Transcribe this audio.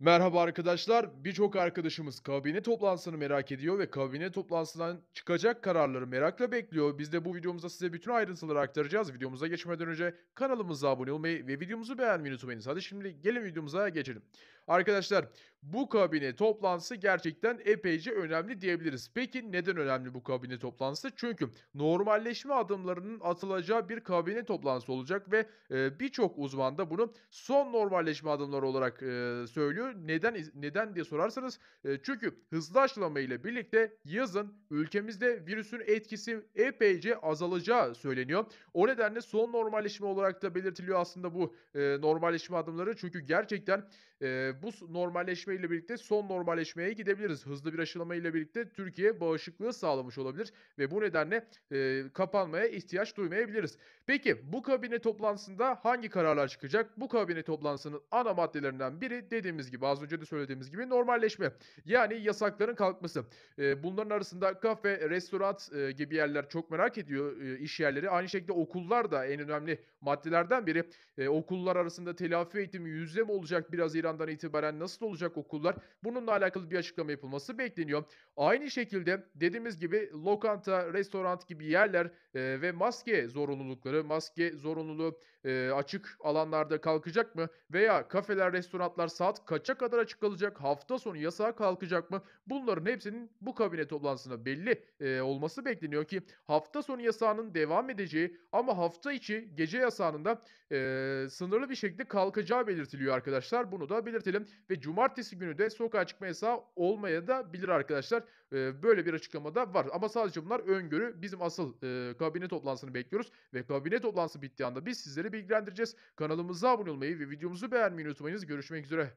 Merhaba arkadaşlar. Birçok arkadaşımız kabine toplantısını merak ediyor ve kabine toplantısından çıkacak kararları merakla bekliyor. Biz de bu videomuzda size bütün ayrıntıları aktaracağız. Videomuza geçmeden önce kanalımıza abone olmayı ve videomuzu beğenmeyi unutmayınız. Hadi şimdi gelin videomuza geçelim. Arkadaşlar bu kabine toplantısı gerçekten epeyce önemli diyebiliriz. Peki neden önemli bu kabine toplantısı? Çünkü normalleşme adımlarının atılacağı bir kabine toplantısı olacak ve e, birçok uzman da bunu son normalleşme adımları olarak e, söylüyor. Neden neden diye sorarsanız e, çünkü hızlı aşılama ile birlikte yazın ülkemizde virüsün etkisi epeyce azalacağı söyleniyor. O nedenle son normalleşme olarak da belirtiliyor aslında bu e, normalleşme adımları. Çünkü gerçekten e, bu normalleşme normalleşme ile birlikte son normalleşmeye gidebiliriz. Hızlı bir aşılama ile birlikte Türkiye bağışıklığı sağlamış olabilir ve bu nedenle e, kapanmaya ihtiyaç duymayabiliriz. Peki bu kabine toplantısında hangi kararlar çıkacak? Bu kabine toplantısının ana maddelerinden biri dediğimiz gibi az önce de söylediğimiz gibi normalleşme. Yani yasakların kalkması. E, bunların arasında kafe, restoran e, gibi yerler çok merak ediyor e, iş yerleri. Aynı şekilde okullar da en önemli maddelerden biri. E, okullar arasında telafi eğitimi yüzde mi olacak biraz İran'dan itibaren nasıl olacak okullar bununla alakalı bir açıklama yapılması bekleniyor. Aynı şekilde dediğimiz gibi lokanta, restoran gibi yerler e, ve maske zorunlulukları, maske zorunluluğu e, açık alanlarda kalkacak mı? Veya kafeler, restoranlar saat kaça kadar açık kalacak? Hafta sonu yasağa kalkacak mı? Bunların hepsinin bu kabine toplantısında belli e, olması bekleniyor ki hafta sonu yasağının devam edeceği ama hafta içi gece yasağının da e, sınırlı bir şekilde kalkacağı belirtiliyor arkadaşlar. Bunu da belirtelim ve cumartesi Cumartesi günü de sokağa çıkma yasağı olmaya da bilir arkadaşlar. E, böyle bir açıklama da var. Ama sadece bunlar öngörü. Bizim asıl e, kabine toplantısını bekliyoruz. Ve kabine toplantısı bittiği anda biz sizleri bilgilendireceğiz. Kanalımıza abone olmayı ve videomuzu beğenmeyi unutmayınız. Görüşmek üzere.